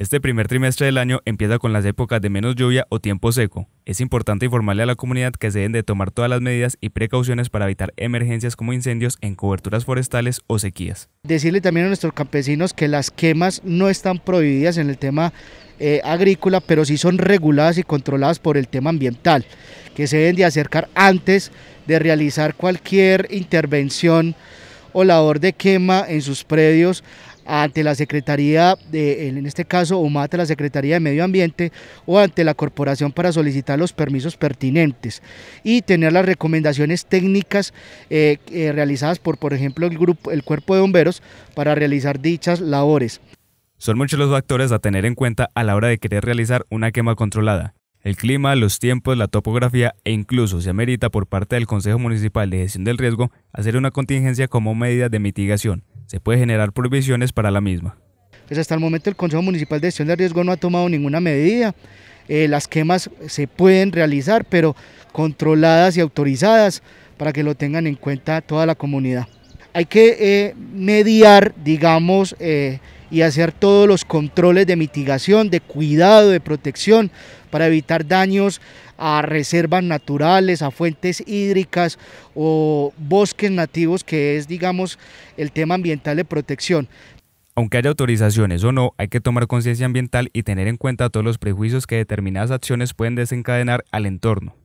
Este primer trimestre del año empieza con las épocas de menos lluvia o tiempo seco. Es importante informarle a la comunidad que se deben de tomar todas las medidas y precauciones para evitar emergencias como incendios en coberturas forestales o sequías. Decirle también a nuestros campesinos que las quemas no están prohibidas en el tema eh, agrícola, pero sí son reguladas y controladas por el tema ambiental, que se deben de acercar antes de realizar cualquier intervención o labor de quema en sus predios ante la Secretaría, de, en este caso o mate la Secretaría de Medio Ambiente o ante la Corporación para solicitar los permisos pertinentes y tener las recomendaciones técnicas eh, eh, realizadas por, por ejemplo, el, grupo, el Cuerpo de Bomberos para realizar dichas labores. Son muchos los factores a tener en cuenta a la hora de querer realizar una quema controlada, el clima, los tiempos, la topografía e incluso se amerita por parte del Consejo Municipal de Gestión del Riesgo hacer una contingencia como medida de mitigación. Se puede generar provisiones para la misma. Pues hasta el momento el Consejo Municipal de Gestión del Riesgo no ha tomado ninguna medida. Eh, las quemas se pueden realizar, pero controladas y autorizadas para que lo tengan en cuenta toda la comunidad. Hay que eh, mediar, digamos, eh, y hacer todos los controles de mitigación, de cuidado, de protección para evitar daños a reservas naturales, a fuentes hídricas o bosques nativos, que es, digamos, el tema ambiental de protección. Aunque haya autorizaciones o no, hay que tomar conciencia ambiental y tener en cuenta todos los prejuicios que determinadas acciones pueden desencadenar al entorno.